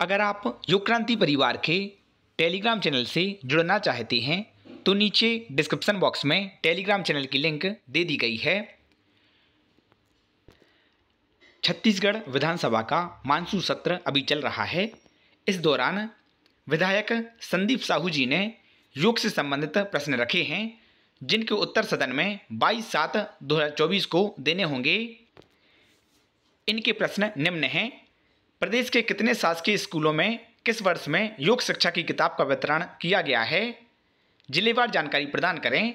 अगर आप युग क्रांति परिवार के टेलीग्राम चैनल से जुड़ना चाहते हैं तो नीचे डिस्क्रिप्शन बॉक्स में टेलीग्राम चैनल की लिंक दे दी गई है छत्तीसगढ़ विधानसभा का मानसून सत्र अभी चल रहा है इस दौरान विधायक संदीप साहू जी ने योग से संबंधित प्रश्न रखे हैं जिनके उत्तर सदन में 22 सात 2024 को देने होंगे इनके प्रश्न निम्न हैं प्रदेश के कितने शासकीय स्कूलों में किस वर्ष में योग शिक्षा की किताब का वितरण किया गया है जिलेवार जानकारी प्रदान करें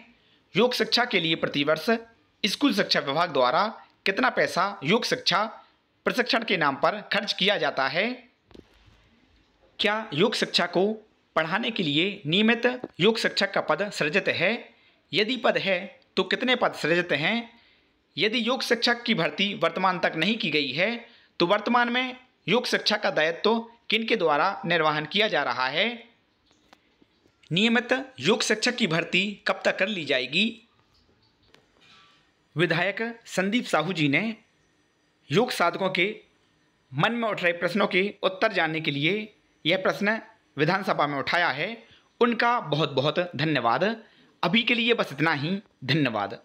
योग शिक्षा के लिए प्रतिवर्ष स्कूल शिक्षा विभाग द्वारा कितना पैसा योग शिक्षा प्रशिक्षण के नाम पर खर्च किया जाता है क्या योग शिक्षा को पढ़ाने के लिए नियमित योग शिक्षक का पद सृजित है यदि पद है तो कितने पद सृजित हैं यदि योग शिक्षक की भर्ती वर्तमान तक नहीं की गई है तो वर्तमान में योग शिक्षा का दायित्व तो किन के द्वारा निर्वहन किया जा रहा है नियमित योग शिक्षक की भर्ती कब तक कर ली जाएगी विधायक संदीप साहू जी ने योग साधकों के मन में उठ रहे प्रश्नों के उत्तर जानने के लिए यह प्रश्न विधानसभा में उठाया है उनका बहुत बहुत धन्यवाद अभी के लिए बस इतना ही धन्यवाद